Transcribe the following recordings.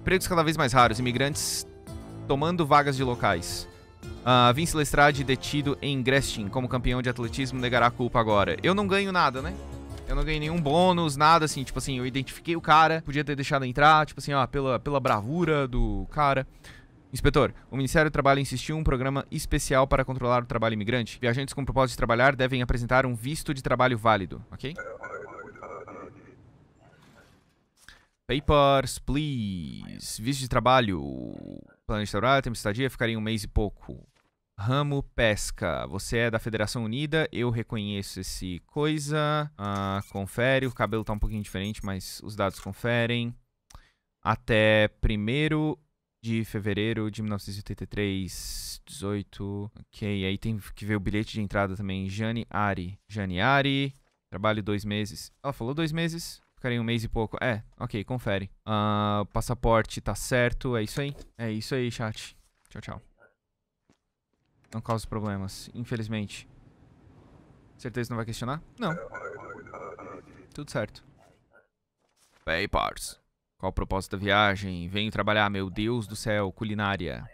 Empregos cada vez mais raros, imigrantes tomando vagas de locais. Uh, Vince Lestrade detido em Grestin como campeão de atletismo negará a culpa agora. Eu não ganho nada, né? Eu não ganhei nenhum bônus, nada assim. Tipo assim, eu identifiquei o cara, podia ter deixado entrar, tipo assim, ó, pela, pela bravura do cara. Inspetor, o Ministério do Trabalho insistiu em um programa especial para controlar o trabalho imigrante. Viajantes com propósito de trabalhar devem apresentar um visto de trabalho válido, ok? Papers, please. Visto de trabalho. Plano de trabalho, tempo de estadia, ficaria um mês e pouco. Ramo pesca. Você é da Federação Unida, eu reconheço esse coisa. Ah, confere, o cabelo tá um pouquinho diferente, mas os dados conferem. Até primeiro de fevereiro de 1983, 18. Ok, aí tem que ver o bilhete de entrada também. Jane Ari. Jane Ari, trabalho dois meses. Ela falou dois meses? Ficarei um mês e pouco. É, ok, confere. Uh, passaporte tá certo, é isso aí. É isso aí, chat. Tchau, tchau. Não causa problemas, infelizmente. Certeza não vai questionar? Não. Tudo certo. Papers. Qual o propósito da viagem? Venho trabalhar, meu Deus do céu, culinária.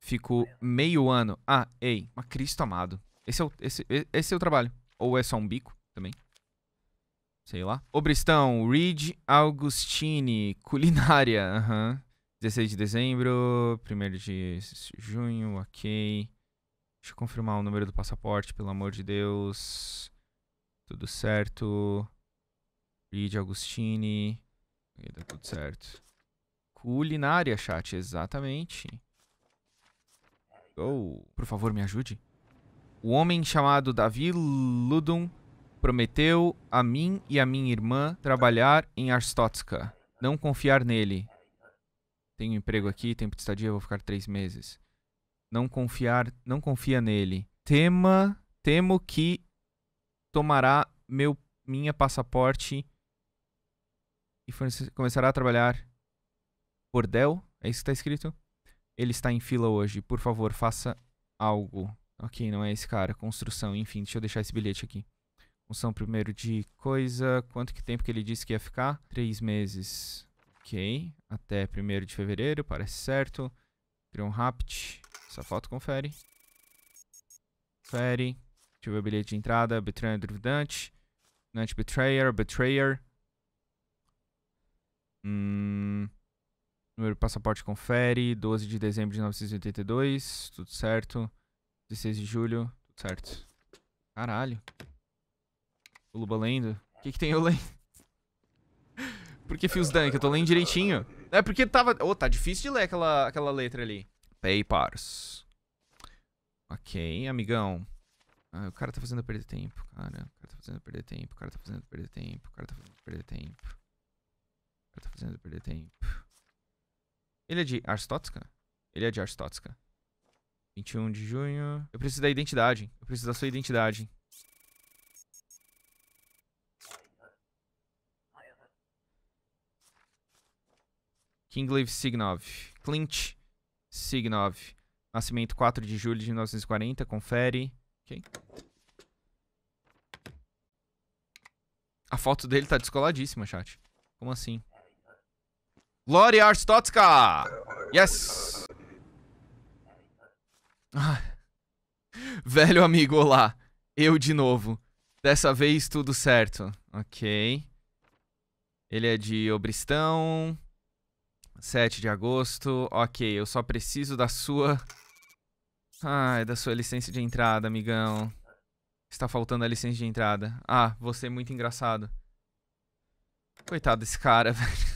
Fico meio ano. Ah, ei, mas Cristo amado. Esse é, o, esse, esse é o trabalho. Ou é só um bico também? Sei lá. Obristão, Reed Augustine, culinária. Aham. Uhum. 16 de dezembro, 1 de junho, ok. Deixa eu confirmar o número do passaporte, pelo amor de Deus. Tudo certo. Reed Augustine. E tudo certo. Culinária, chat, exatamente. Go. Por favor, me ajude. O homem chamado Davi Ludum prometeu a mim e a minha irmã trabalhar em Arstotska. Não confiar nele. Tenho emprego aqui, tempo de estadia, vou ficar três meses. Não confiar, não confia nele. Tema, temo que tomará meu minha passaporte e começará a trabalhar por Dell. É isso que está escrito. Ele está em fila hoje. Por favor, faça algo. Ok, não é esse cara. Construção, enfim, deixa eu deixar esse bilhete aqui. Função primeiro de coisa. Quanto que tempo que ele disse que ia ficar? Três meses. Ok. Até primeiro de fevereiro, parece certo. Criou um rapt. Essa foto confere. Confere. Deixa eu ver o bilhete de entrada. Betraying Dante. Dante Betrayer. Betrayer. Hum, número do passaporte confere. 12 de dezembro de 1982. Tudo certo. 16 de julho. Tudo certo. Caralho. O Luba lendo. O que, que tem eu lendo? Por que Fios Dunk? Eu tô lendo direitinho. É porque tava... Ô, oh, tá difícil de ler aquela, aquela letra ali. Papers. Ok, amigão. Ah, o cara tá fazendo perder tempo, cara. O cara tá fazendo perder tempo, o cara tá fazendo perder tempo, o cara tá fazendo perder tempo. Eu tô fazendo é perder tempo. Ele é de Arstotska? Ele é de Arstotska. 21 de junho. Eu preciso da identidade. Eu preciso da sua identidade. Kinglave Signov. Clint Signov. Nascimento 4 de julho de 1940. Confere. Ok. A foto dele tá descoladíssima, chat. Como assim? Gloria Arstotska! Yes! Velho amigo, olá. Eu de novo. Dessa vez tudo certo. Ok. Ele é de Obristão. 7 de agosto. Ok, eu só preciso da sua... Ai, da sua licença de entrada, amigão. Está faltando a licença de entrada. Ah, você é muito engraçado. Coitado desse cara, velho.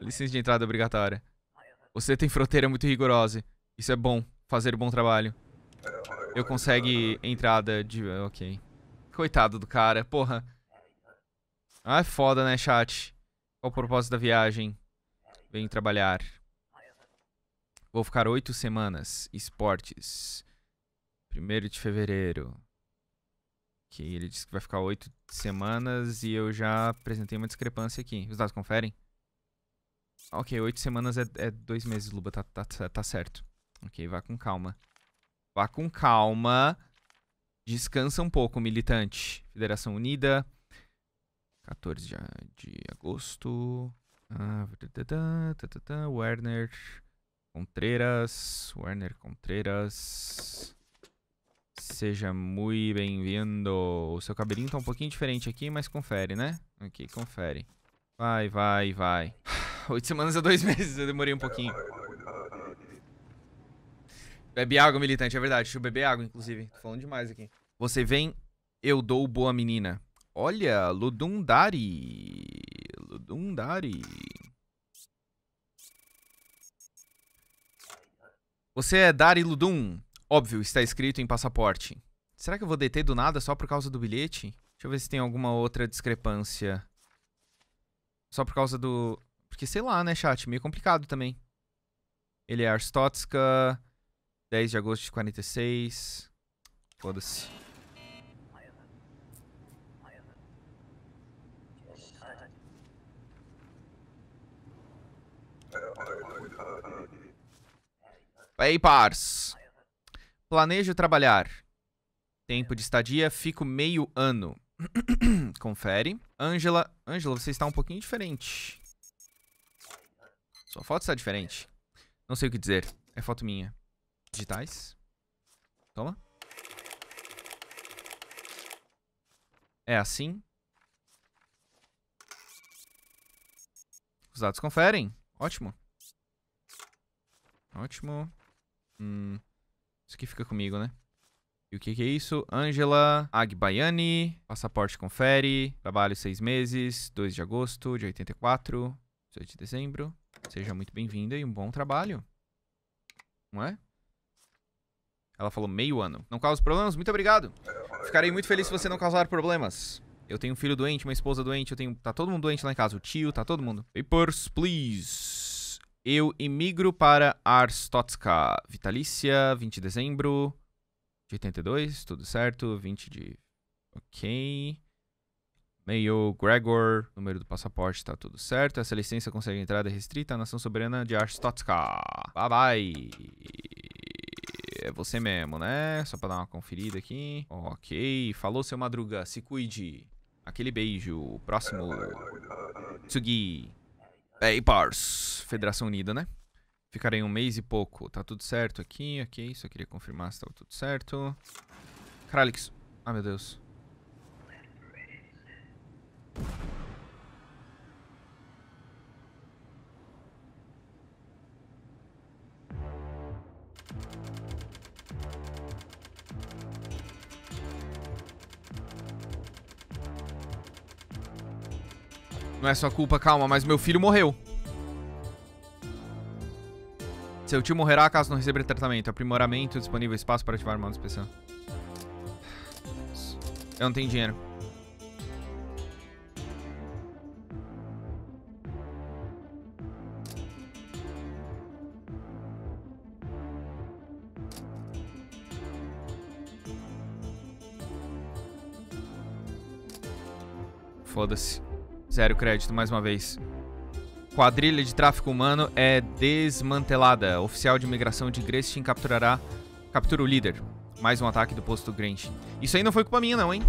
Licença de entrada é obrigatória. Você tem fronteira muito rigorosa. Isso é bom. Fazer um bom trabalho. Eu consegue entrada de... Ok. Coitado do cara. Porra. Ah, é foda, né, chat? Qual o propósito da viagem? Vem trabalhar. Vou ficar oito semanas. Esportes. Primeiro de fevereiro. Que ele disse que vai ficar oito semanas e eu já apresentei uma discrepância aqui. Os dados conferem? Ok, oito semanas é, é dois meses, Luba. Tá, tá, tá certo. Ok, vá com calma. Vá com calma. Descansa um pouco, militante. Federação Unida. 14 de, agosto. Ah, Werner Contreras. Werner Contreras. Seja muito bem-vindo. O seu cabelinho tá um pouquinho diferente aqui, mas confere, né? Ok, confere. Vai, vai, vai. Oito semanas é dois meses, eu demorei um pouquinho. Bebe água, militante, é verdade. Deixa eu beber água, inclusive. Tô falando demais aqui. Você vem, eu dou boa menina. Olha, Ludundari. Ludundari. Você é Dari Ludum. Óbvio, está escrito em passaporte. Será que eu vou deter do nada só por causa do bilhete? Deixa eu ver se tem alguma outra discrepância. Só por causa do... Porque, sei lá, né, chat? Meio complicado também. Ele é Arstotska, 10 de agosto de 46. Foda-se. Ei, pars. Planejo trabalhar. Tempo de estadia, fico meio ano. Confere. Ângela, Ângela, você está um pouquinho diferente. Sua foto está diferente. Não sei o que dizer. É foto minha. Digitais. Toma. É assim. Os dados conferem. Ótimo. Ótimo. Hum, isso aqui fica comigo, né? E o que, que é isso? Ângela Agbaiani. Passaporte confere. Trabalho seis meses. 2 de agosto de 84. 18 de dezembro. Seja muito bem-vinda e um bom trabalho. Não é? Ela falou meio ano. Não causa problemas? Muito obrigado. Ficarei muito feliz se você não causar problemas. Eu tenho um filho doente, uma esposa doente, eu tenho... Tá todo mundo doente lá em casa. O tio, tá todo mundo. Papers, please. Eu emigro para Arstotska. Vitalícia, 20 de dezembro de 82. Tudo certo. 20 de... Ok. Meio Gregor, número do passaporte está tudo certo. Essa licença consegue entrada restrita à nação soberana de Arstotska. Bye bye. É você mesmo, né? Só pra dar uma conferida aqui. Ok. Falou, seu Madruga. Se cuide. Aquele beijo. Próximo. Tsugi. Ei, Pars. Federação Unida, né? Ficarei um mês e pouco. Tá tudo certo aqui, ok. Só queria confirmar se tava tudo certo. Caralho, que... Ah, meu Deus. Não é sua culpa, calma, mas meu filho morreu. Seu tio morrerá caso não receber tratamento. Aprimoramento, disponível espaço para ativar modo especial. Eu não tenho dinheiro. Foda-se. Zero crédito mais uma vez. Quadrilha de tráfico humano é desmantelada. Oficial de imigração de Grestin capturará. Captura o líder. Mais um ataque do posto Grinch. Isso aí não foi culpa minha, não, hein?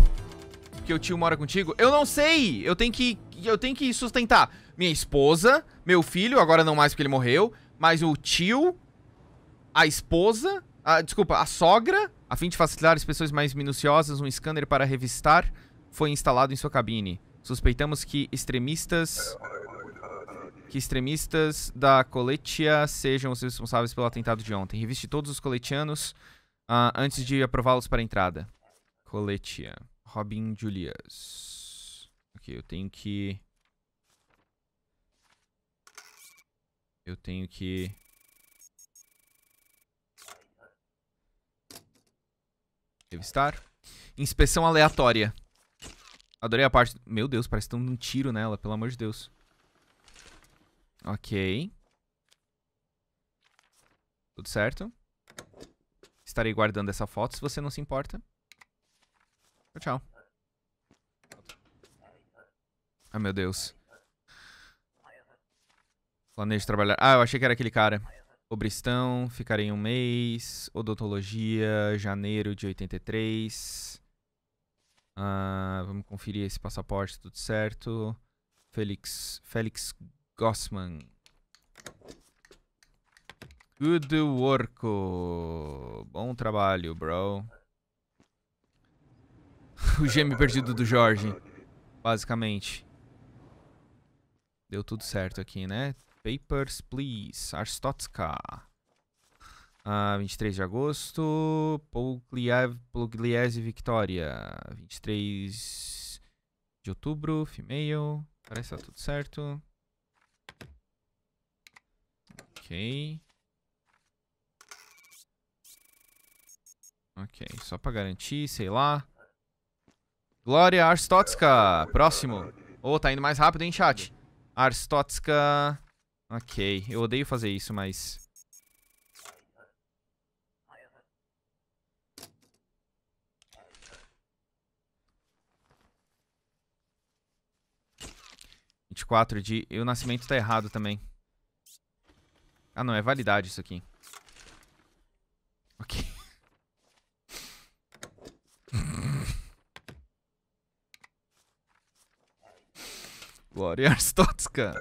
Porque o tio mora contigo. Eu não sei! Eu tenho que. Eu tenho que sustentar minha esposa, meu filho, agora não mais porque ele morreu, mas o tio, a esposa, a, desculpa, a sogra, a fim de facilitar as pessoas mais minuciosas, um scanner para revistar foi instalado em sua cabine. Suspeitamos que extremistas que extremistas da Coletia sejam os responsáveis pelo atentado de ontem. Reviste todos os coletianos uh, antes de aprová-los para a entrada. Coletia. Robin Julius. Ok, eu tenho que... Eu tenho que... Revistar. Inspeção aleatória. Adorei a parte... Meu Deus, parece que tem um tiro nela, pelo amor de Deus. Ok. Tudo certo. Estarei guardando essa foto se você não se importa. Tchau, tchau. Ah, oh, meu Deus. Planejo trabalhar... Ah, eu achei que era aquele cara. Obristão, ficarei um mês. Odontologia, janeiro de 83. Uh, vamos conferir esse passaporte, tudo certo. Felix, Felix Gossman. Good work. Bom trabalho, bro. o gêmeo perdido do Jorge. Basicamente. Deu tudo certo aqui, né? Papers, please. Arstotska. Uh, ah, 23 de agosto, Pugliese Victoria. 23 de outubro, female. Parece que tá tudo certo. Ok. Ok, só pra garantir, sei lá. Glória Arstotska, próximo. Oh, tá indo mais rápido, hein, chat? Arstotska. Ok, eu odeio fazer isso, mas... 24 de... E o nascimento tá errado também. Ah, não. É validade isso aqui. Ok. Glória Arstotska.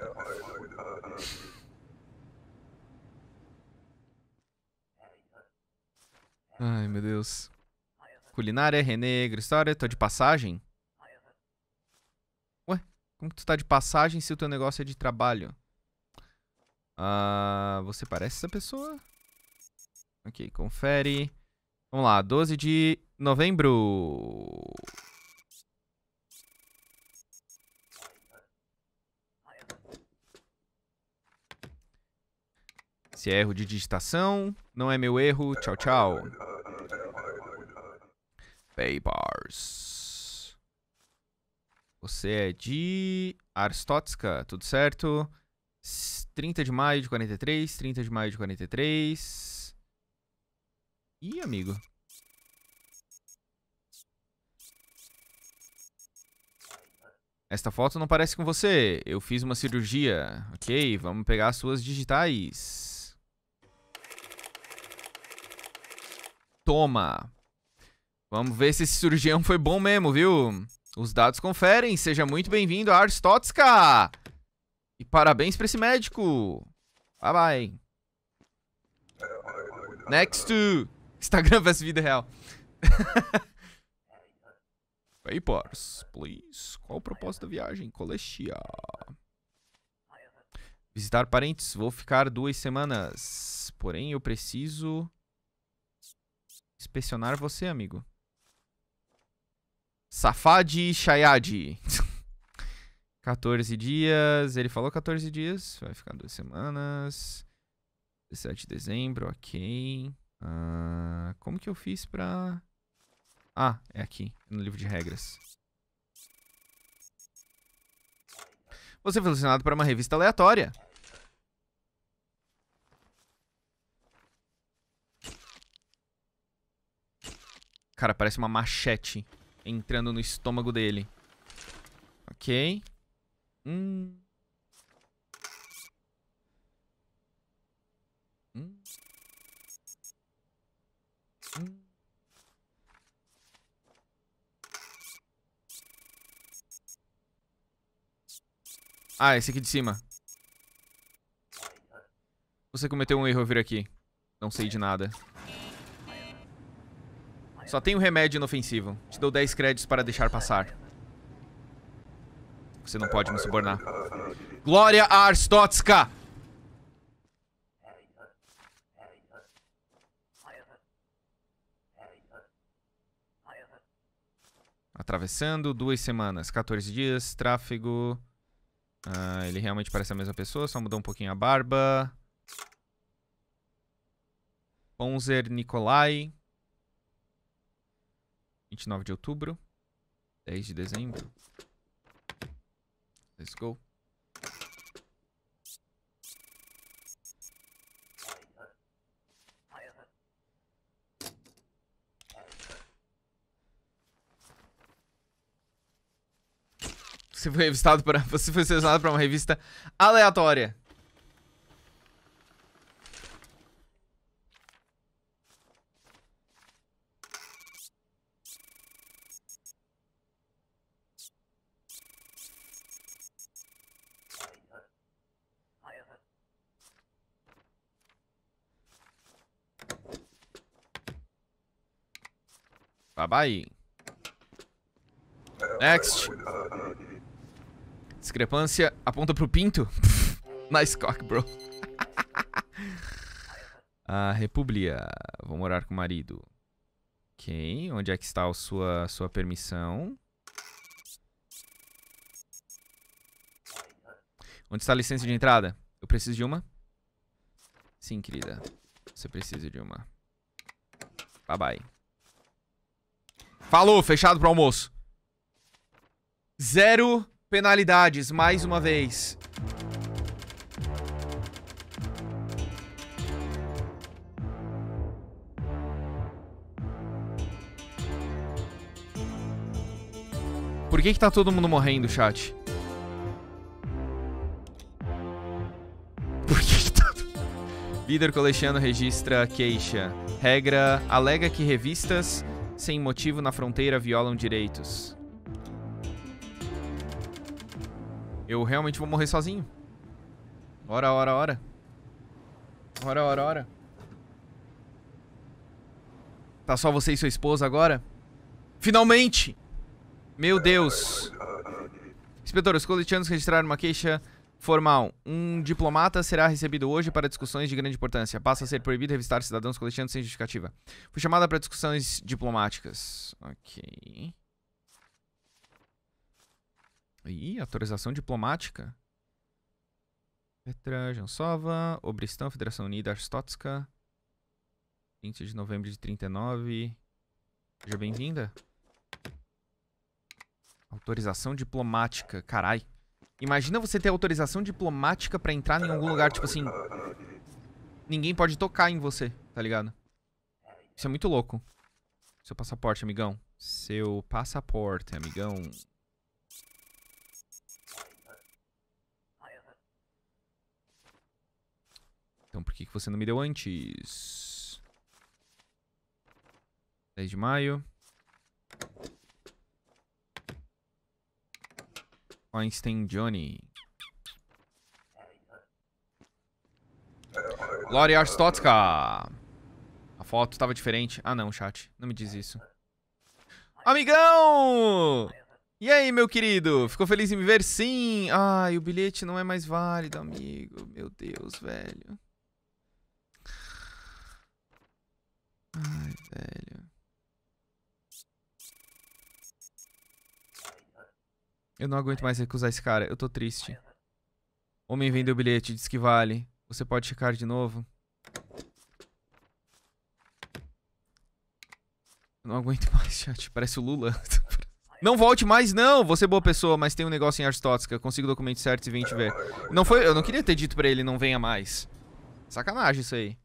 Ai, meu Deus. Culinária, René, história tô de passagem? Como que tu tá de passagem se o teu negócio é de trabalho? Ah, você parece essa pessoa? Ok, confere. Vamos lá, 12 de novembro. Se é erro de digitação, não é meu erro. Tchau, tchau. Papers. Você é de Aristotska, tudo certo? 30 de maio de 43, 30 de maio de 43. Ih, amigo. Esta foto não parece com você. Eu fiz uma cirurgia. Ok, vamos pegar as suas digitais. Toma. Vamos ver se esse cirurgião foi bom mesmo, viu? Os dados conferem. Seja muito bem-vindo a Ars Totska. E parabéns pra esse médico. Bye bye. Next to Instagram vs vida real. Papers, please. Qual o propósito da viagem? Colestia. Visitar parentes. Vou ficar duas semanas. Porém, eu preciso inspecionar você, amigo. Safadi Shayadi. 14 dias. Ele falou 14 dias. Vai ficar duas semanas. 17 de dezembro, ok. Uh, como que eu fiz pra... Ah, é aqui, no livro de regras. Você foi é selecionado para uma revista aleatória. Cara, parece uma machete entrando no estômago dele. Ok. Hum. Hum. Hum. Ah, esse aqui de cima. Você cometeu um erro ao vir aqui. Não sei de nada. Só tem um remédio inofensivo. Te dou 10 créditos para deixar passar. Você não pode me subornar. Glória Arstotska! Atravessando, duas semanas, 14 dias, tráfego. Ah, ele realmente parece a mesma pessoa, só mudou um pouquinho a barba. Ponzer Nikolai. 29 de outubro. 10 de dezembro. Let's go. Você foi revistado para você foi selecionado para uma revista aleatória. vai. Next. Discrepância aponta pro pinto. nice cock, bro. A República. Vou morar com o marido. Ok. Onde é que está a sua, sua permissão? Onde está a licença de entrada? Eu preciso de uma? Sim, querida. Você precisa de uma. Bye bye. Falou, fechado pro almoço. Zero penalidades, mais uma vez. Por que que tá todo mundo morrendo, chat? Por que que tá... Líder Colexiano registra queixa. Regra alega que revistas sem motivo na fronteira violam direitos. Eu realmente vou morrer sozinho. Ora, ora, ora. Ora, ora, ora. Tá só você e sua esposa agora? Finalmente! Meu Deus! Inspetor, os coletianos registraram uma queixa Formal. Um diplomata será recebido hoje para discussões de grande importância. Passa a ser proibido revistar cidadãos coletivos sem justificativa. Fui chamada para discussões diplomáticas. Ok. Ih, autorização diplomática. Petra Jansova, Obristão, Federação Unida, Arstotska. 20 de novembro de 39. Seja bem-vinda. Autorização diplomática, carai. Imagina você ter autorização diplomática pra entrar em algum lugar, tipo assim... Ninguém pode tocar em você, tá ligado? Isso é muito louco. Seu passaporte, amigão. Seu passaporte, amigão. Então por que, que você não me deu antes? 10 de maio. Einstein Johnny. Gloria é, é, é. Stotska. A foto estava diferente. Ah, não, chat. Não me diz isso. Amigão! E aí, meu querido? Ficou feliz em me ver? Sim! Ai, o bilhete não é mais válido, amigo. Meu Deus, velho. Ai, velho. Eu não aguento mais recusar esse cara, eu tô triste. Homem vendeu o bilhete, diz que vale. Você pode checar de novo? Eu não aguento mais, chat. Parece o Lula. Não volte mais, não! Você é boa pessoa, mas tem um negócio em Aristótica. Consigo o documento certo e vem te ver. Não foi... Eu não queria ter dito pra ele, não venha mais. Sacanagem isso aí.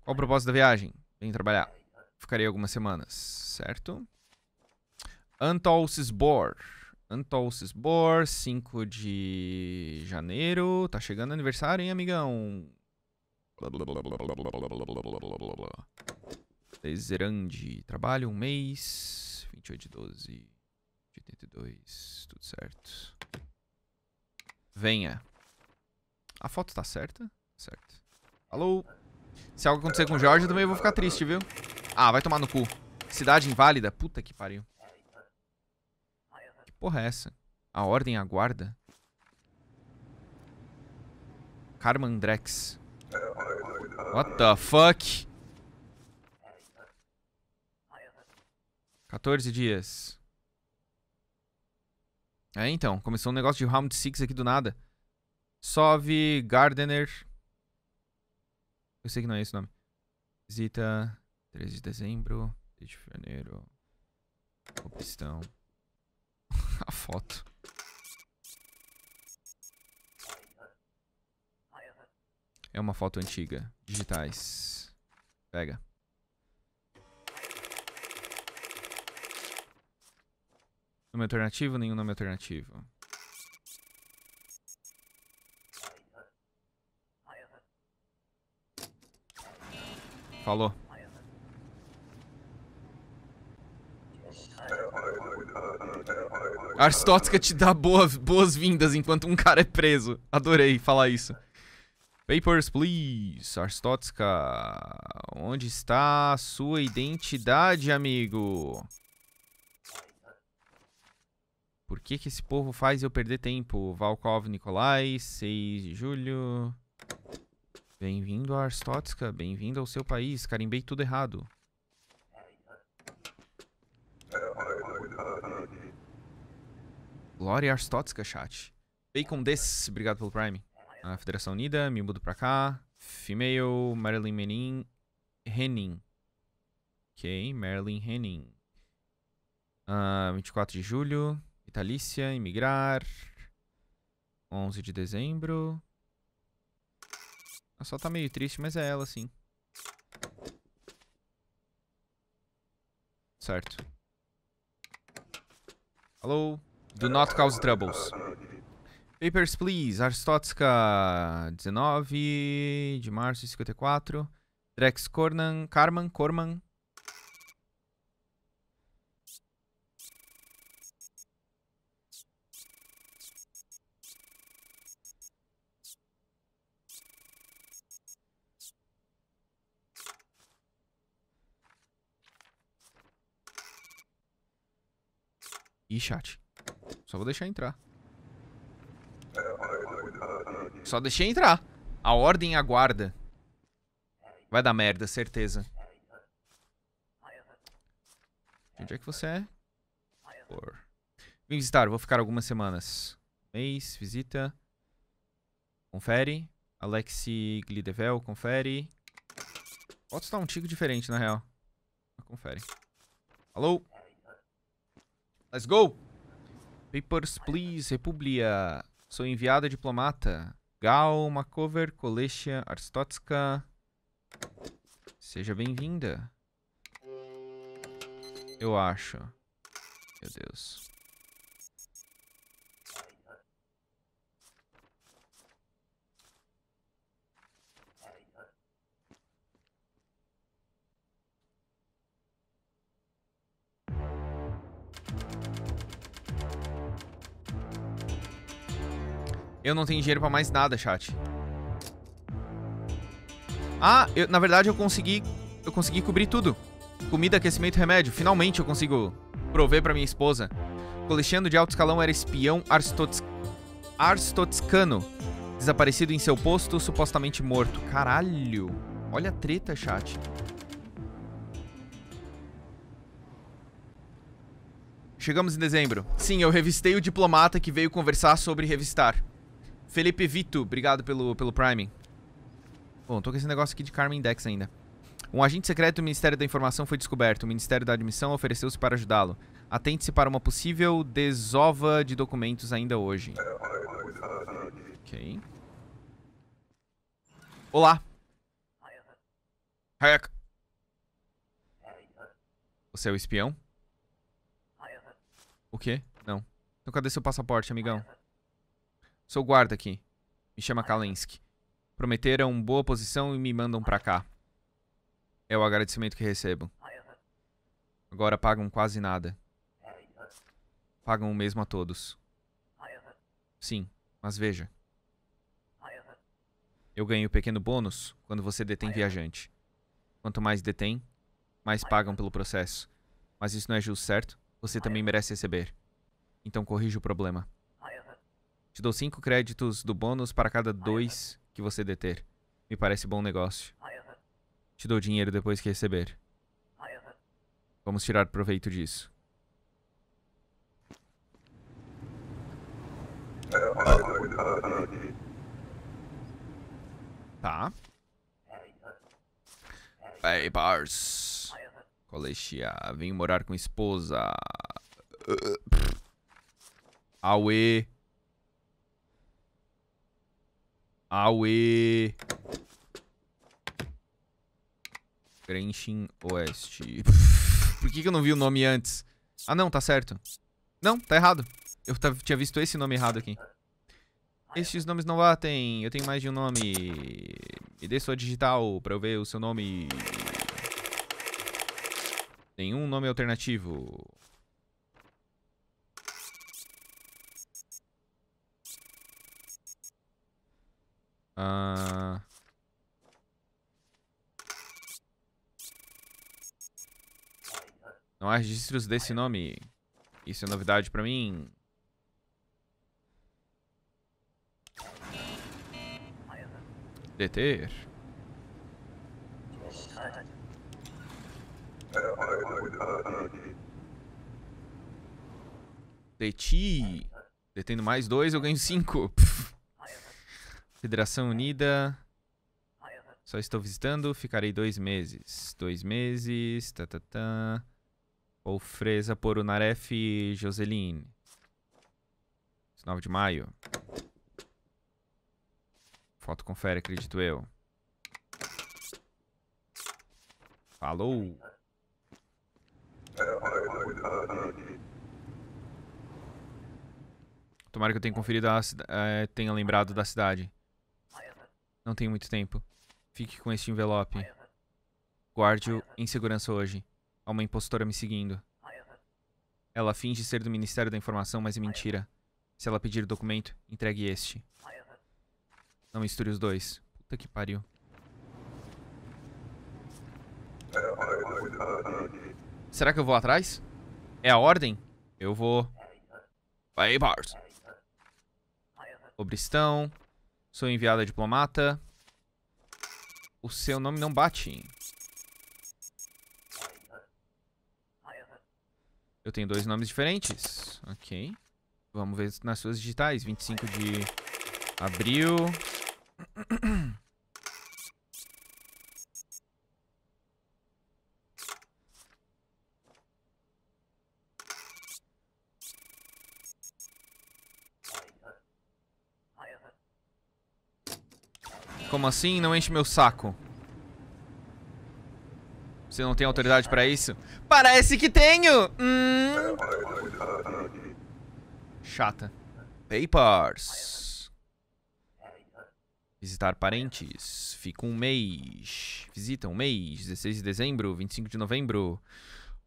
Qual o propósito da viagem? Vem trabalhar. Ficarei algumas semanas, certo? Antolsis Sisbor. Antolsis Sisbor, 5 de janeiro. Tá chegando aniversário, hein, amigão? Deserande, Trabalho um mês. 28 de 12 de 82. Tudo certo. Venha. A foto tá certa? Certo. Alô? Se algo acontecer com o Jorge, eu também vou ficar triste, viu? Ah, vai tomar no cu. Cidade inválida? Puta que pariu porra é essa? A ordem aguarda? Carmandrex. What the fuck? 14 dias. É, então. Começou um negócio de round 6 aqui do nada. Sove Gardener. Eu sei que não é esse o nome. Visita 13 de dezembro, 3 de janeiro. Opção. a foto. É uma foto antiga. Digitais. Pega. Nome alternativo? Nenhum nome alternativo. Falou. A Aristótica te dá boas-vindas enquanto um cara é preso. Adorei falar isso. Papers, please. Aristótica, onde está a sua identidade, amigo? Por que que esse povo faz eu perder tempo? Valkov Nikolai, 6 de julho. Bem-vindo a bem-vindo ao seu país. Carimbei tudo errado. Glória Arstotzka, chat. Bacon Des, obrigado pelo Prime. A Federação Unida, me mudo pra cá. Female, Marilyn Menin, Henning. Ok, Marilyn Henning. Uh, 24 de julho, Italícia, emigrar. 11 de dezembro. Ela só tá meio triste, mas é ela, sim. Certo. Alô? Do not cause troubles. Papers, please. Aristótica, 19 de março de 54. Drex Cornan, Carman, Corman. E chat. Só vou deixar entrar. É, Só deixei entrar. A ordem aguarda. Vai dar merda, certeza. É. Onde é que você é? Por... Vim visitar, vou ficar algumas semanas. Mês, visita. Confere. Alexi Glidevel, confere. Pode estar um tico diferente, na real. Confere. Alô? Let's go! Papers, please, Republia. Sou enviada diplomata. Gal, Makover, Kolesha, Arstotska. Seja bem-vinda. Eu acho. Meu Deus. Eu não tenho dinheiro pra mais nada, chat. Ah, eu, na verdade eu consegui... Eu consegui cobrir tudo. Comida, aquecimento, remédio. Finalmente eu consigo prover pra minha esposa. Colexiano de alto escalão era espião arstots... arstotscano. Desaparecido em seu posto, supostamente morto. Caralho. Olha a treta, chat. Chegamos em dezembro. Sim, eu revistei o diplomata que veio conversar sobre revistar. Felipe Vito, obrigado pelo, pelo Prime. Bom, tô com esse negócio aqui de Carmen Dex ainda. Um agente secreto do Ministério da Informação foi descoberto. O Ministério da Admissão ofereceu-se para ajudá-lo. Atente-se para uma possível desova de documentos ainda hoje. Ok. Olá. Hayek. Você é o espião? O quê? Não. Então cadê seu passaporte, amigão? Sou guarda aqui. Me chama Kalensky. Prometeram boa posição e me mandam pra cá. É o agradecimento que recebo. Agora pagam quase nada. Pagam o mesmo a todos. Sim, mas veja. Eu ganho pequeno bônus quando você detém viajante. Quanto mais detém, mais pagam pelo processo. Mas isso não é justo, certo? Você também merece receber. Então corrija o problema. Te dou 5 créditos do bônus para cada 2 que você deter. Me parece bom negócio. Te dou dinheiro depois que receber. Vamos tirar proveito disso. Tá. Papers. Colexia, vim morar com esposa. Aue. Aue. Genshin Oeste. Por que, que eu não vi o nome antes? Ah, não, tá certo. Não, tá errado. Eu tinha visto esse nome errado aqui. Estes nomes não batem. Eu tenho mais de um nome. Me dê sua digital pra eu ver o seu nome. Nenhum nome alternativo. Ah... Não há registros desse nome. Isso é novidade pra mim. Deter. Deti. Detendo mais dois, eu ganho cinco. Federação Unida. Só estou visitando, ficarei dois meses. Dois meses. Tá, tá, tá. Ofreza por Unaref Joseline. 9 de maio. Foto confere, acredito eu. Falou! Tomara que eu tenha conferido a, eh, tenha lembrado da cidade. Não tem muito tempo. Fique com este envelope. Guarde-o em segurança hoje. Há uma impostora me seguindo. Ela finge ser do Ministério da Informação, mas é mentira. Se ela pedir o documento, entregue este. Não misture os dois. Puta que pariu. Será que eu vou atrás? É a ordem? Eu vou. Vai, Bars. Obristão. Sou enviada diplomata. O seu nome não bate. Eu tenho dois nomes diferentes. Ok. Vamos ver nas suas digitais. 25 de abril. Como assim? Não enche meu saco. Você não tem autoridade para isso? Parece que tenho! Hum. Chata. Papers. Visitar parentes. Fica um mês. Visita um mês. 16 de dezembro, 25 de novembro.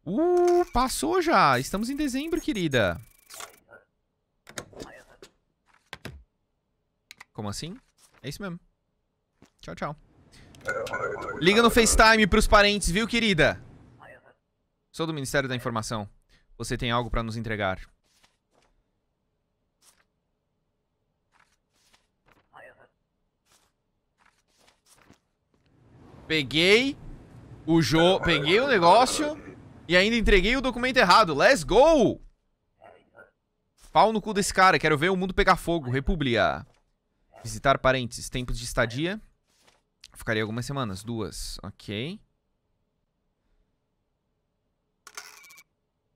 Uh, passou já. Estamos em dezembro, querida. Como assim? É isso mesmo. Tchau, tchau. Liga no FaceTime pros parentes, viu, querida? Sou do Ministério da Informação. Você tem algo pra nos entregar. Peguei o jogo, peguei o negócio e ainda entreguei o documento errado. Let's go! Pau no cu desse cara, quero ver o mundo pegar fogo. República. Visitar parentes, tempos de estadia. Ficaria algumas semanas, duas, ok.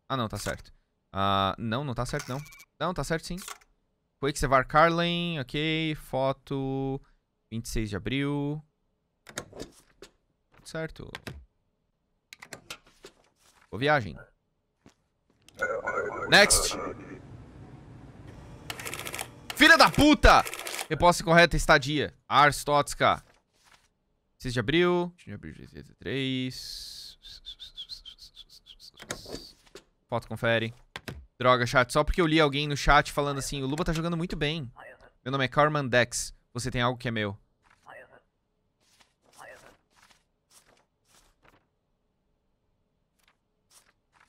Ah, não, tá certo. Uh, não, não tá certo, não. Não, tá certo sim. Quicksilver Carlin, ok. Foto, 26 de abril. Certo. Boa viagem. Next. Filha da puta! reposta correta, estadia. Totska. 6 de abril. de abril de 83. Foto confere. Droga, chat. Só porque eu li alguém no chat falando assim, o Luba tá jogando muito bem. Meu nome é Carman Dex. Você tem algo que é meu.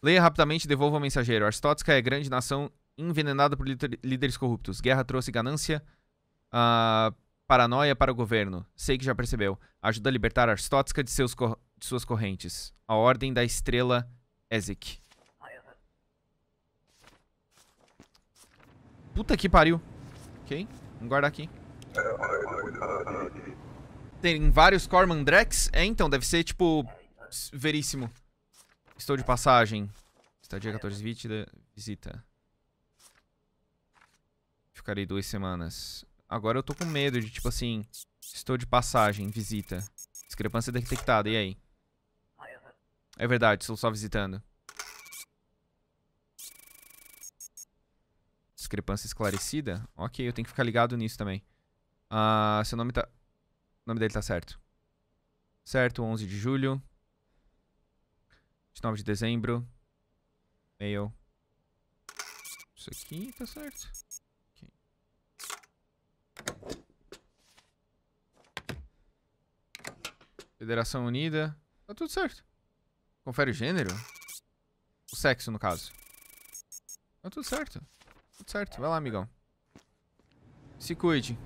Leia rapidamente e devolva o mensageiro. Arstótica é grande nação envenenada por líderes corruptos. Guerra trouxe ganância. Uh, Paranoia para o governo. Sei que já percebeu. Ajuda a libertar Arstotzka de, seus cor de suas correntes. A ordem da estrela Ezek. Puta que pariu. Ok, vamos guardar aqui. Tem vários Cormandrex? É, então, deve ser, tipo, veríssimo. Estou de passagem. Estadia 14 visita. Ficarei duas semanas. Agora eu tô com medo de, tipo assim, estou de passagem, visita. Discrepância detectada, e aí? É verdade, estou só visitando. Discrepância esclarecida? Ok, eu tenho que ficar ligado nisso também. Ah, seu nome tá... O nome dele tá certo. Certo, 11 de julho. 29 de dezembro. Mail. Isso aqui tá certo. Federação Unida. Tá tudo certo. Confere o gênero. O sexo, no caso. Tá tudo certo. Tudo certo. Vai lá, amigão. Se cuide.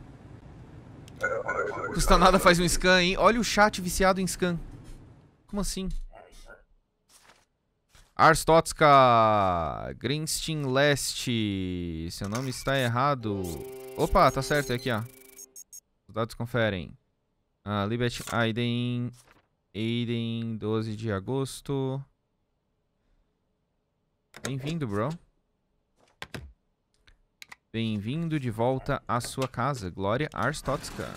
Custa nada faz um scan, hein? Olha o chat viciado em scan. Como assim? Arstotska Grinstein Leste. Seu nome está errado. Opa, tá certo, é aqui, ó. Os dados conferem. Ah, Libet Aiden. Aiden, 12 de agosto. Bem-vindo, bro. Bem-vindo de volta à sua casa, Glória Arstotska.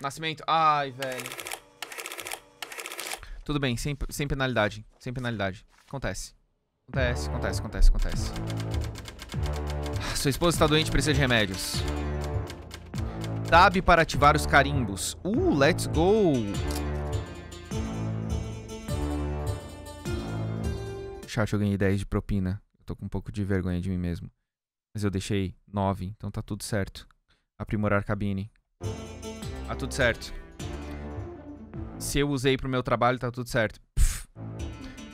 Nascimento. Ai, velho. Tudo bem, sem, sem penalidade. Sem penalidade. Acontece. Acontece, acontece, acontece, acontece. Sua esposa está doente e precisa de remédios. Tab para ativar os carimbos. Uh, let's go! Chat, eu ganhei 10 de propina. tô com um pouco de vergonha de mim mesmo. Mas eu deixei 9, então tá tudo certo. Aprimorar cabine. Tá tudo certo. Se eu usei pro meu trabalho, tá tudo certo. Pff.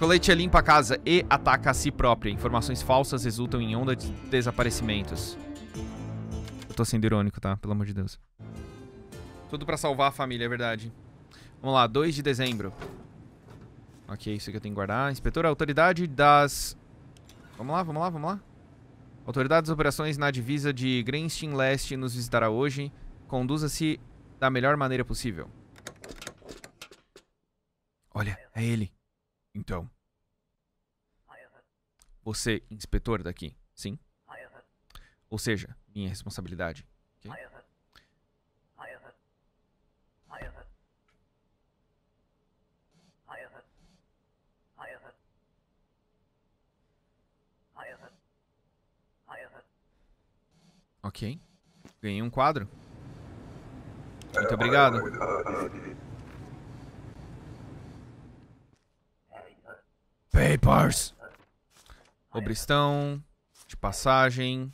Colete é limpa a casa e ataca a si própria. Informações falsas resultam em onda de desaparecimentos. Eu tô sendo irônico, tá? Pelo amor de Deus. Tudo pra salvar a família, é verdade. Vamos lá, 2 de dezembro. Ok, isso aqui eu tenho que guardar. Inspetor, autoridade das... Vamos lá, vamos lá, vamos lá. Autoridade das operações na divisa de Greenstein Leste nos visitará hoje. Conduza-se da melhor maneira possível. Olha, é ele. Então. Você, inspetor daqui, sim? Ou seja, minha responsabilidade. Okay? Ok. Ganhei um quadro. Muito obrigado. É, Papers. Obristão. De passagem.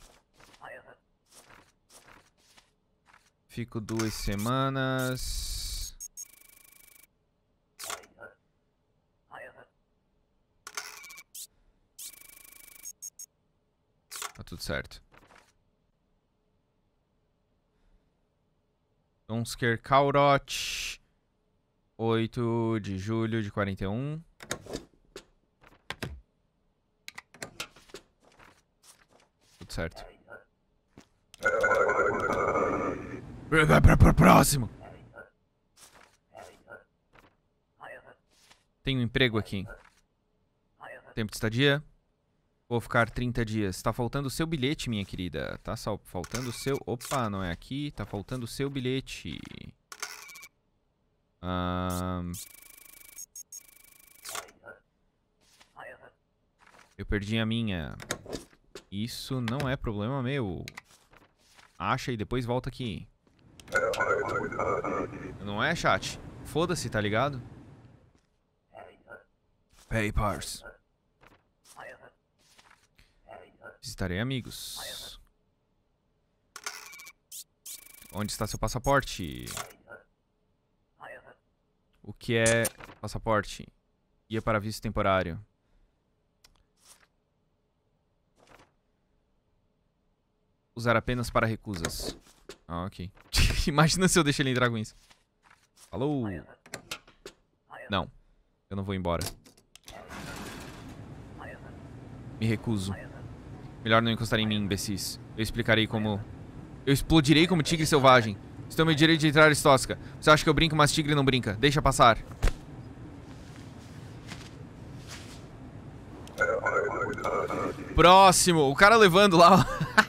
Fico duas semanas. Tá tudo certo. Donsker Kaurot. 8 de julho de 41. certo. Vai pra, pra próximo! Tenho um emprego aqui. Tempo de estadia. Vou ficar 30 dias. Tá faltando o seu bilhete, minha querida. Tá faltando o seu... Opa, não é aqui. Tá faltando o seu bilhete. Um... Eu perdi a minha. Isso não é problema meu. Acha e depois volta aqui. Não é, chat? Foda-se, tá ligado? Pars. Visitarei amigos. Onde está seu passaporte? O que é passaporte? Ia para visto temporário. Usar apenas para recusas. Ah, ok. Imagina se eu deixo ele entrar com isso. Falou. Não. Eu não vou embora. Me recuso. Melhor não encostar em mim, imbecis. Eu explicarei como... Eu explodirei como tigre selvagem. Estou me direito de entrar, Estosca. Você acha que eu brinco, mas tigre não brinca. Deixa passar. Próximo. O cara levando lá...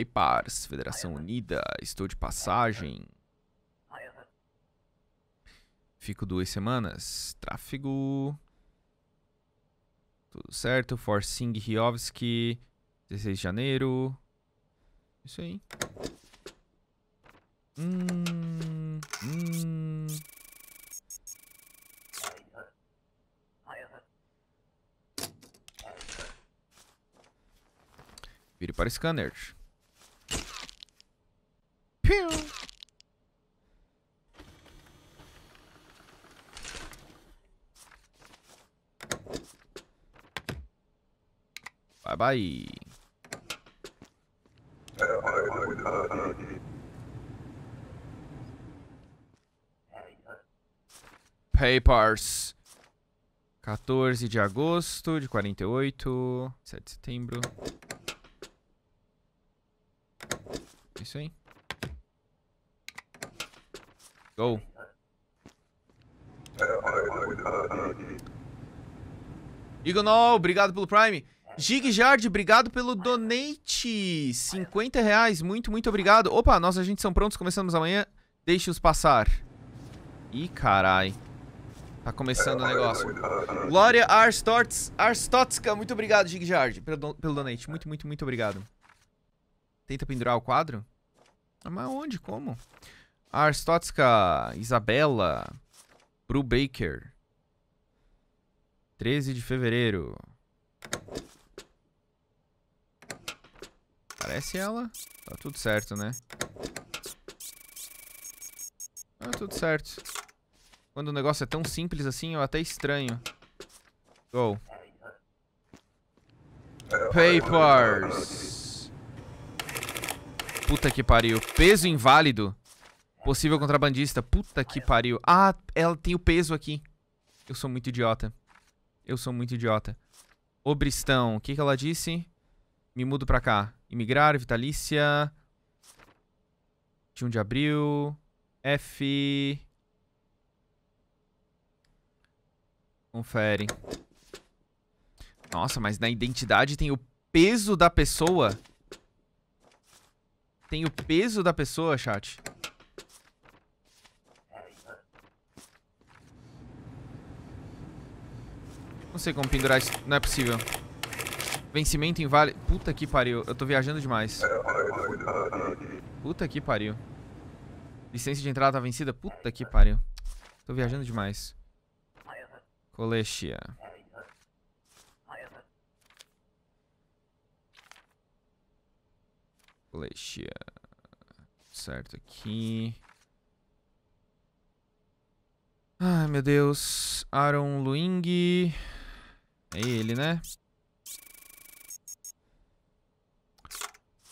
aí, pars, Federação Unida, estou de passagem. Fico duas semanas. Tráfego. Tudo certo. Forcing Ryovski, 16 de janeiro. Isso aí. Hum, hum. Vire para scanner. Piu. Bye bye. Papers. 14 de agosto de 48, 7 de setembro. É isso aí go. Ignol, obrigado pelo Prime. Gig Jard, obrigado pelo donate. 50 reais, muito, muito obrigado. Opa, nós a gente são prontos, começamos amanhã. Deixe-os passar. Ih, carai. Tá começando o negócio. Glória Arstorts, Arstotska, muito obrigado, Gig Jard, pelo, pelo donate. Muito, muito, muito obrigado. Tenta pendurar o quadro? Ah, mas onde? Como? Como? Arstotska, Isabela, Baker, 13 de fevereiro. Parece ela. Tá tudo certo, né? Tá ah, tudo certo. Quando o negócio é tão simples assim, eu até estranho. Go. Papers. Puta que pariu. Peso inválido. Possível contrabandista. Puta que pariu. Ah, ela tem o peso aqui. Eu sou muito idiota. Eu sou muito idiota. Obristão. O que, que ela disse? Me mudo pra cá. Imigrar, vitalícia. 21 de abril. F. Confere. Nossa, mas na identidade tem o peso da pessoa. Tem o peso da pessoa, chat. Não sei como pendurar isso. Não é possível. Vencimento inválido, Puta que pariu. Eu tô viajando demais. Puta que pariu. Licença de entrada tá vencida? Puta que pariu. Tô viajando demais. Colexia. Colexia. Certo aqui. Ai, meu Deus. Aaron Luing. É ele, né?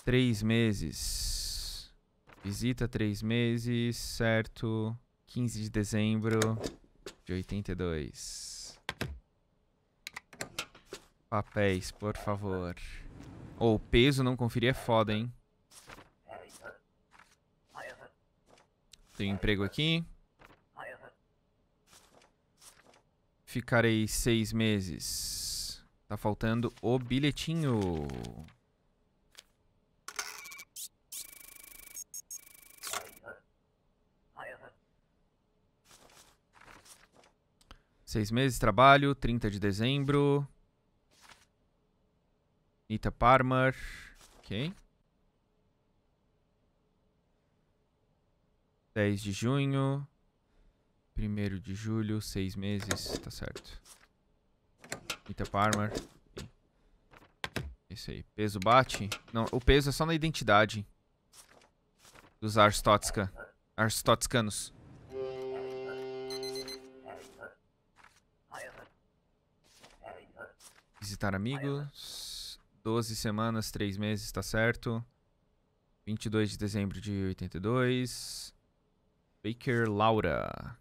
Três meses. Visita três meses, certo? 15 de dezembro de 82. Papéis, por favor. Ou oh, peso não conferir é foda, hein? Tem um emprego aqui. Ficarei seis meses. Tá faltando o bilhetinho. Seis meses de trabalho, 30 de dezembro. Nita Parmer. Ok. 10 de junho. Primeiro de julho, seis meses, tá certo. Ita Parmer. Isso aí. Peso bate? Não, o peso é só na identidade dos Arstotska. Arstotskanos. Visitar amigos. 12 semanas, 3 meses, tá certo. 22 de dezembro de 82. Baker Laura.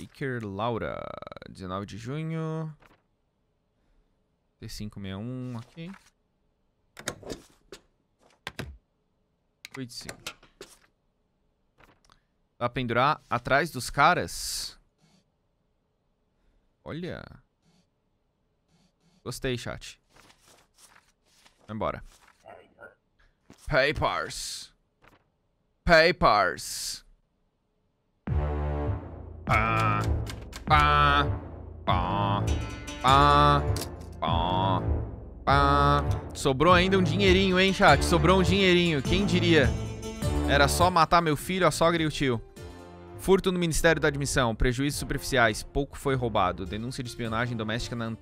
Baker Laura, 19 de junho. T561, ok. Cuide-se. Dá pra pendurar atrás dos caras? Olha. Gostei, chat. Vambora. Papers. Papers pá, pá, pá, pá, pá, pá. Sobrou ainda um dinheirinho, hein, chat? Sobrou um dinheirinho, quem diria? Era só matar meu filho, a sogra e o tio. Furto no Ministério da Admissão, prejuízos superficiais, pouco foi roubado. Denúncia de espionagem doméstica na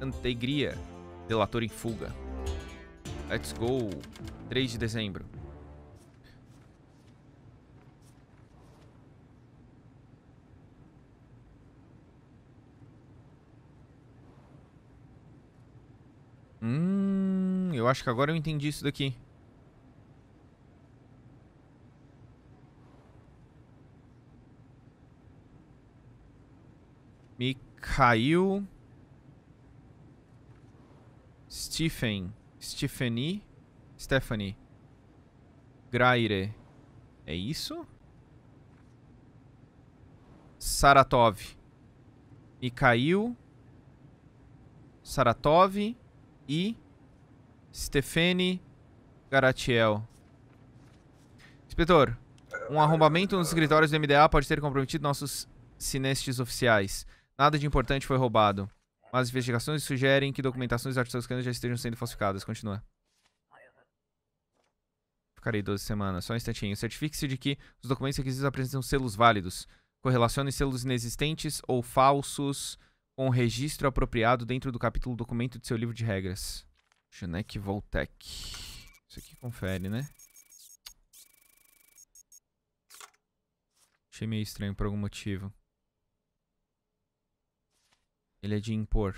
Antegria, delator em fuga. Let's go. 3 de dezembro. Hum, eu acho que agora eu entendi isso daqui. Mikhail Stephen Stephanie Stephanie Graire É isso? Saratov Mikhail Saratov e Stefani Garatiel. Inspetor, um arrombamento nos escritórios do MDA pode ter comprometido nossos sinestes oficiais. Nada de importante foi roubado. Mas investigações sugerem que documentações e artefatos já estejam sendo falsificadas. Continua. Ficarei 12 semanas. Só um instantinho. Certifique-se de que os documentos requisitos apresentam selos válidos. Correlacione selos inexistentes ou falsos com o registro apropriado dentro do capítulo documento de seu livro de regras. Janek Voltec. Isso aqui confere, né? Achei meio estranho por algum motivo. Ele é de impor.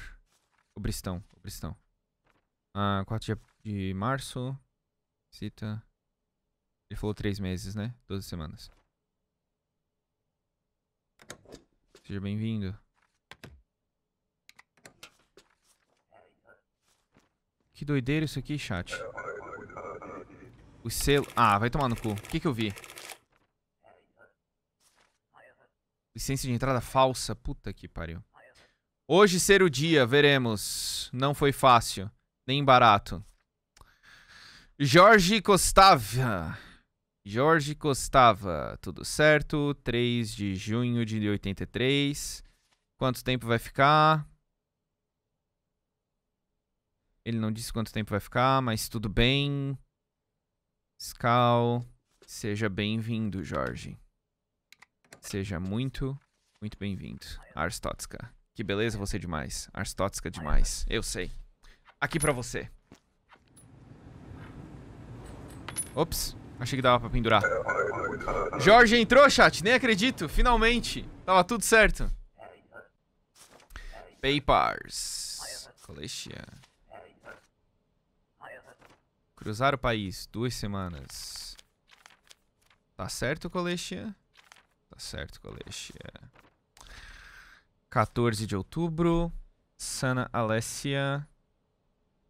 o Bristão. Ah, 4 de, de março. Cita. Ele falou 3 meses, né? 12 semanas. Seja bem-vindo. Que doideira isso aqui, chat. O selo... Ah, vai tomar no cu. O que que eu vi? Licença de entrada falsa. Puta que pariu. Hoje ser o dia, veremos. Não foi fácil. Nem barato. Jorge Costava. Jorge Costava. Tudo certo. 3 de junho de 83. Quanto tempo vai ficar? Ele não disse quanto tempo vai ficar, mas tudo bem. Scal, seja bem-vindo, Jorge. Seja muito, muito bem-vindo. Arstotska. Que beleza você demais. Arstotska demais. Eu sei. Aqui pra você. Ops. Achei que dava pra pendurar. Jorge entrou, chat. Nem acredito. Finalmente. Tava tudo certo. Papers. Colexia. Cruzar o país, duas semanas. Tá certo, Colexia? Tá certo, Colexia. 14 de outubro. Sana Alessia.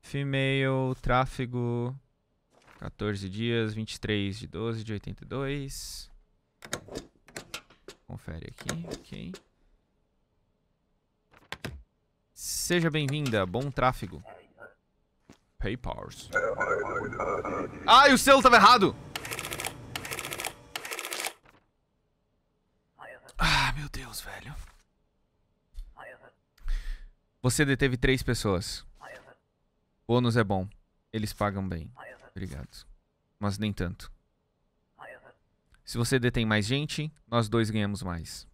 Female, tráfego. 14 dias, 23 de 12 de 82. Confere aqui, ok. Seja bem-vinda, bom tráfego. Papers. Ai, ah, o selo tava errado! Ah, meu Deus, velho. Você deteve três pessoas. Bônus é bom. Eles pagam bem. Obrigado. Mas nem tanto. Se você detém mais gente, nós dois ganhamos mais.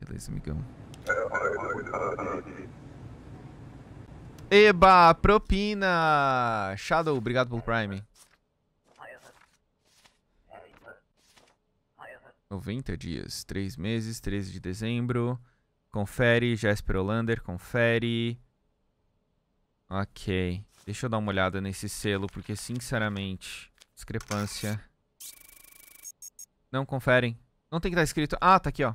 Beleza, amigão. Eba, propina! Shadow, obrigado pelo Prime. 90 dias, 3 meses, 13 de dezembro. Confere, Jasper Olander, confere. Ok. Deixa eu dar uma olhada nesse selo, porque sinceramente, discrepância. Não conferem. Não tem que estar tá escrito... Ah, tá aqui, ó.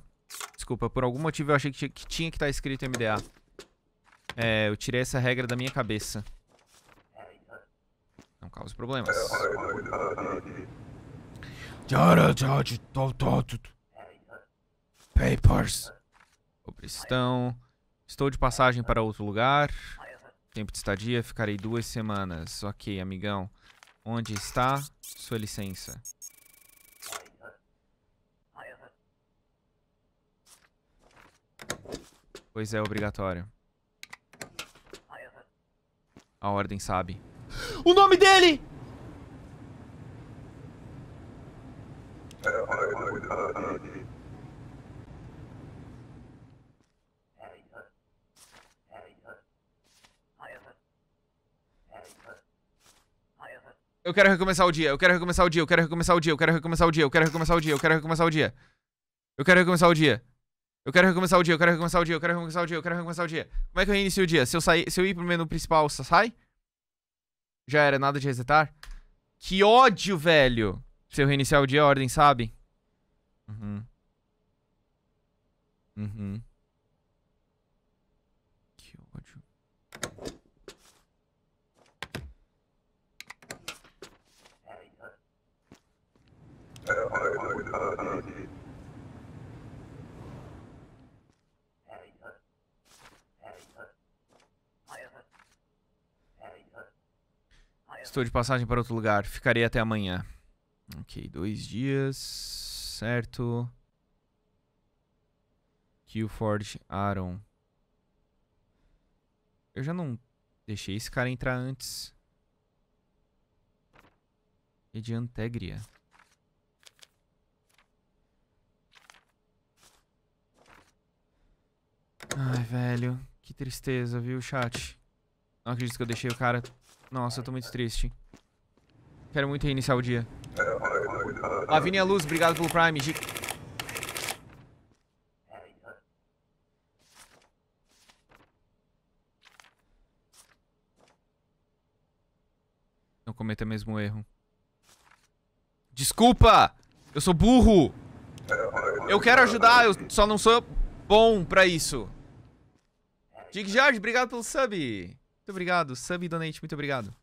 Desculpa, por algum motivo eu achei que tinha que estar tá escrito MDA. É, eu tirei essa regra da minha cabeça. Não causa problemas. Papers. Obras Estou de passagem para outro lugar. Tempo de estadia, ficarei duas semanas. Ok, amigão. Onde está? Sua licença. Pois é, obrigatório. A ordem sabe. O nome dele! Eu quero recomeçar o dia, eu quero recomeçar o dia, eu quero recomeçar o dia, eu quero recomeçar o dia, eu quero recomeçar o dia, eu quero recomeçar o dia. Eu quero recomeçar o dia. Eu quero recomeçar o dia, eu quero recomeçar o dia, eu quero recomeçar o dia, eu quero recomeçar o dia. Como é que eu reinicio o dia? Se eu, sair, se eu ir pro menu principal, só sai? Já era, nada de resetar? Que ódio, velho! Se eu reiniciar o dia, a ordem sabe? Uhum. Uhum. Que ódio. Estou de passagem para outro lugar. Ficarei até amanhã. Ok, dois dias. Certo. Kilford, Aaron. Eu já não deixei esse cara entrar antes. E de Antegria. Ai, velho. Que tristeza, viu, chat? Não acredito que eu deixei o cara nossa, eu tô muito triste. Quero muito reiniciar o dia. a Luz, obrigado pelo Prime. G Não cometa mesmo erro. Desculpa! Eu sou burro! Eu quero ajudar, eu só não sou bom pra isso. Dick Jorge, obrigado pelo sub. Muito obrigado. Sub donate, muito obrigado.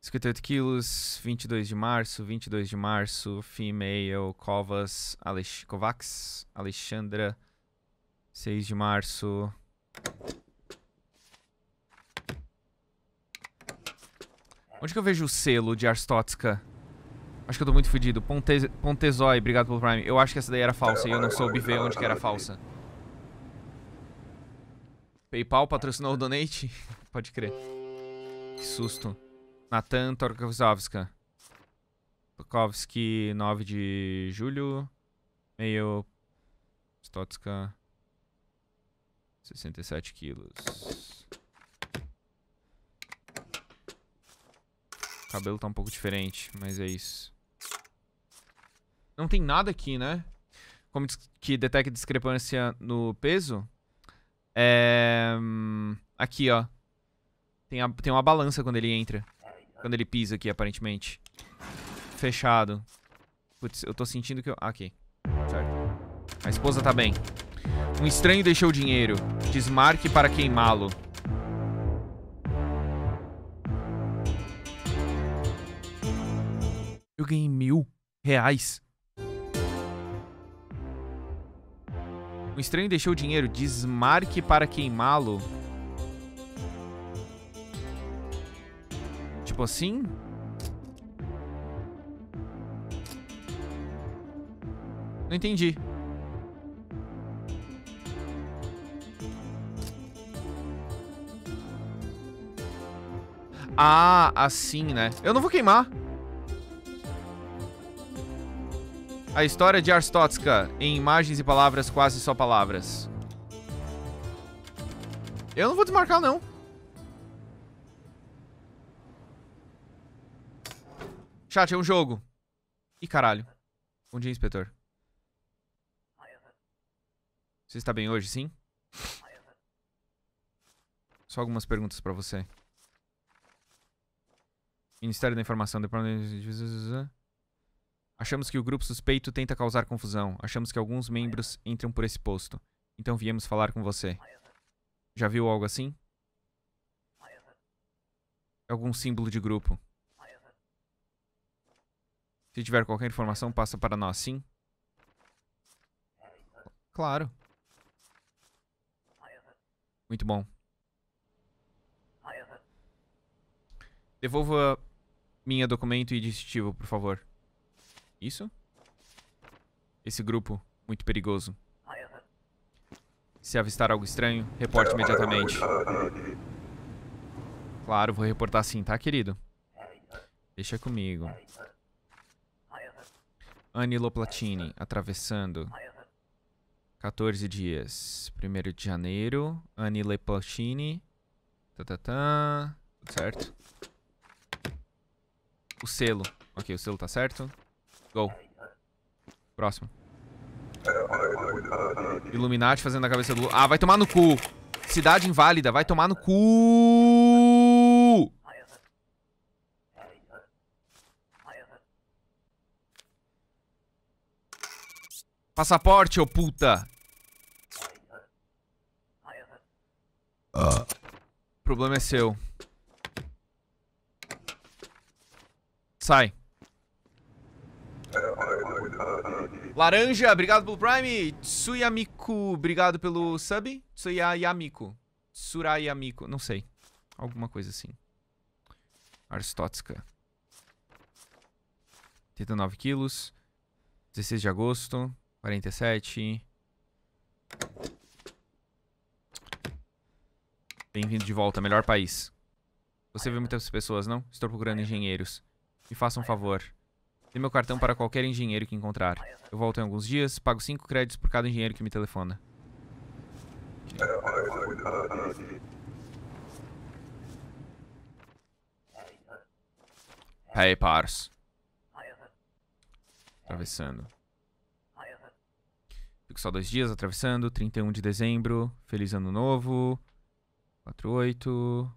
58 quilos, 22 de março, 22 de março, female, Covas, Alex, Kovacs, Alexandra, 6 de março. Onde que eu vejo o selo de Arstotska? Acho que eu tô muito fodido. Ponte Pontezoi, obrigado pelo Prime. Eu acho que essa daí era falsa e eu não soube ver onde que era falsa. PayPal patrocinou o Donate? Pode crer. Que susto. Natan Torkovsavska. Torkovski, 9 de julho. Meio. Stotska. 67 quilos. O cabelo tá um pouco diferente, mas é isso. Não tem nada aqui, né? Como que detecta discrepância no peso? É... Aqui, ó. Tem, a, tem uma balança quando ele entra. Quando ele pisa aqui, aparentemente. Fechado. Putz, eu tô sentindo que eu... Ah, aqui. Certo. A esposa tá bem. Um estranho deixou dinheiro. Desmarque para queimá-lo. Eu ganhei mil reais. Um estranho deixou o dinheiro. Desmarque para queimá-lo. Tipo assim? Não entendi. Ah, assim, né? Eu não vou queimar. A história de Arstotska em imagens e palavras, quase só palavras. Eu não vou desmarcar, não. Chat, é um jogo. Ih, caralho. Bom dia, inspetor. Você está bem hoje, sim? Só algumas perguntas pra você. Ministério da Informação, Departamento... Achamos que o grupo suspeito tenta causar confusão. Achamos que alguns membros entram por esse posto. Então viemos falar com você. Já viu algo assim? Algum símbolo de grupo. Se tiver qualquer informação, passa para nós, sim? Claro. Muito bom. Devolva minha documento e distintivo, por favor. Isso? Esse grupo, muito perigoso. Se avistar algo estranho, reporte imediatamente. Claro, vou reportar sim, tá, querido? Deixa comigo. Aniloplatini, atravessando. 14 dias. 1 de janeiro. Aniloplatini. ta tá, tá, tá. Tudo certo. O selo. Ok, o selo tá certo. Go. Próximo. Illuminati fazendo a cabeça do... Ah, vai tomar no cu. Cidade inválida, vai tomar no cu. Passaporte, ô oh puta. Uh. O problema é seu. Sai. Laranja, obrigado pelo Prime. Tsuyamiku, obrigado pelo sub. Tsuyayamiku. Tsurayamiku, não sei. Alguma coisa assim. Aristotska. 89 quilos. 16 de agosto. 47. Bem-vindo de volta, melhor país. Você vê muitas pessoas, não? Estou procurando engenheiros. Me faça um favor. Dê meu cartão para qualquer engenheiro que encontrar. Eu volto em alguns dias, pago 5 créditos por cada engenheiro que me telefona. Hey, pars. Atravessando. Fico só dois dias atravessando. 31 de dezembro. Feliz ano novo. 48.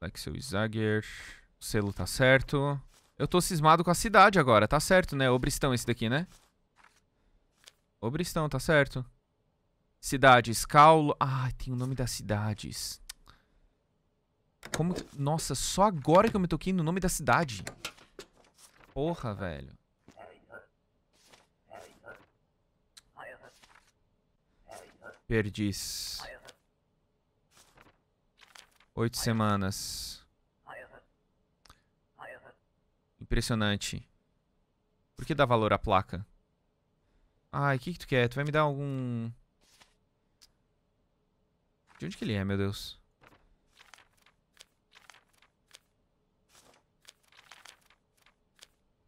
Like seu Zagger. O selo tá certo. Eu tô cismado com a cidade agora. Tá certo, né? Obristão esse daqui, né? Obristão, tá certo. Cidades. Caulo. Ah, tem o nome das cidades. Como... Nossa, só agora que eu me toquei no nome da cidade. Porra, velho. Perdiz. Oito semanas. Impressionante. Por que dá valor à placa? Ai, o que que tu quer? Tu vai me dar algum... De onde que ele é, meu Deus?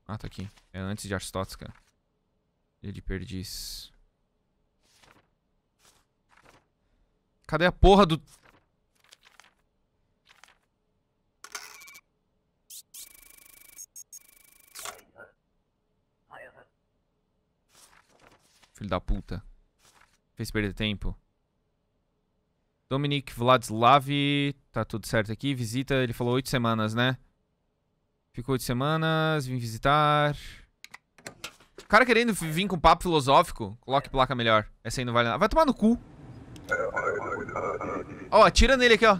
Ah, tá aqui. É antes de Arstotska. Ele de perdiz. Cadê a porra do Filho da puta. Fez perder tempo. Dominic Vladislav, tá tudo certo aqui. Visita, ele falou oito semanas, né? Ficou oito semanas, vim visitar. O cara querendo vir com papo filosófico, coloque placa melhor. Essa aí não vale nada. Vai tomar no cu. Ó, oh, atira nele aqui, ó.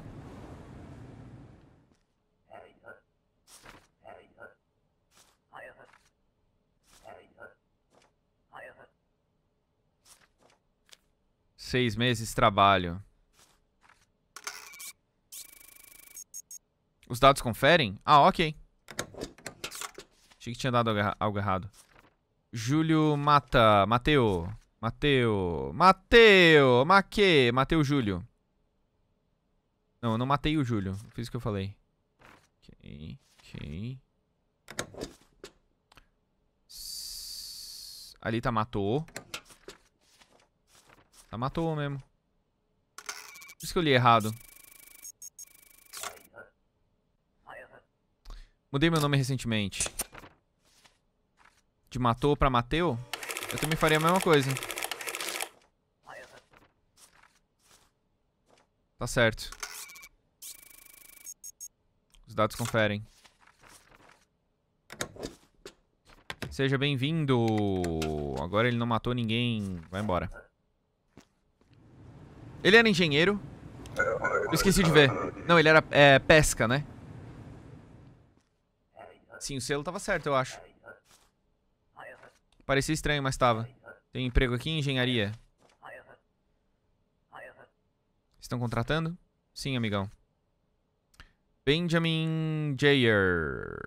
Seis meses trabalho. Os dados conferem? Ah, ok. Achei que tinha dado algo errado. Júlio Mata. Mateu. Mateu. Mateu. Maque. Mateu Júlio. Não, eu não matei o Júlio. Fiz o que eu falei. Ok. Ok. Ali tá matou. Tá, matou mesmo. Por isso que eu li errado. Mudei meu nome recentemente. De matou pra Mateu? Eu também faria a mesma coisa. Tá certo. Os dados conferem. Seja bem-vindo. Agora ele não matou ninguém. Vai embora. Ele era engenheiro. Eu esqueci de ver. Não, ele era é, pesca, né? Sim, o selo tava certo, eu acho. Parecia estranho, mas tava. Tem emprego aqui em engenharia. Estão contratando? Sim, amigão. Benjamin Jayer.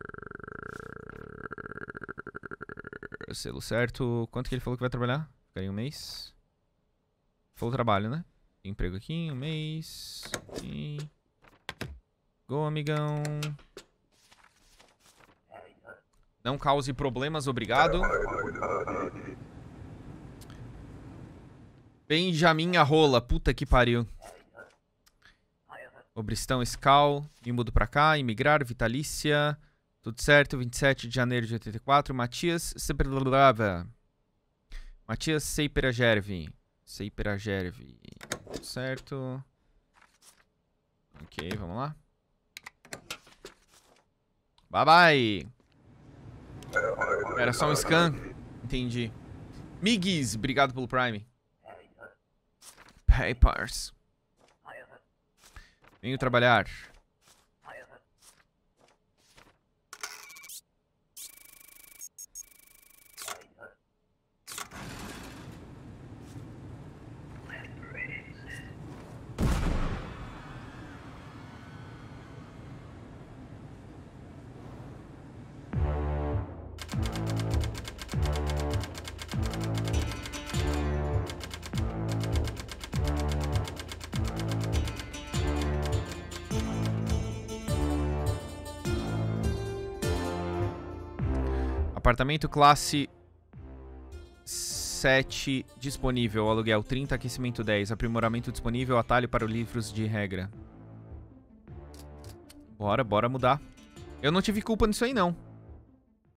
Selo certo. Quanto que ele falou que vai trabalhar? Ficaria um mês. Falou trabalho, né? Emprego aqui, um mês. E... Go, amigão. Não cause problemas, obrigado. Benjamin Arrola, rola, puta que pariu. Obristão, Scal, me mudo pra cá, imigrar, vitalícia, tudo certo, 27 de janeiro de 84, Matias Seperlava, Matias Seiperagerve, Seiperagerve, tudo certo. Ok, vamos lá. Bye bye. Era só um scan. Entendi. Migs, obrigado pelo Prime. Papers. Venho trabalhar. Apartamento classe 7 disponível, aluguel 30, aquecimento 10, aprimoramento disponível, atalho para livros de regra. Bora, bora mudar. Eu não tive culpa nisso aí não.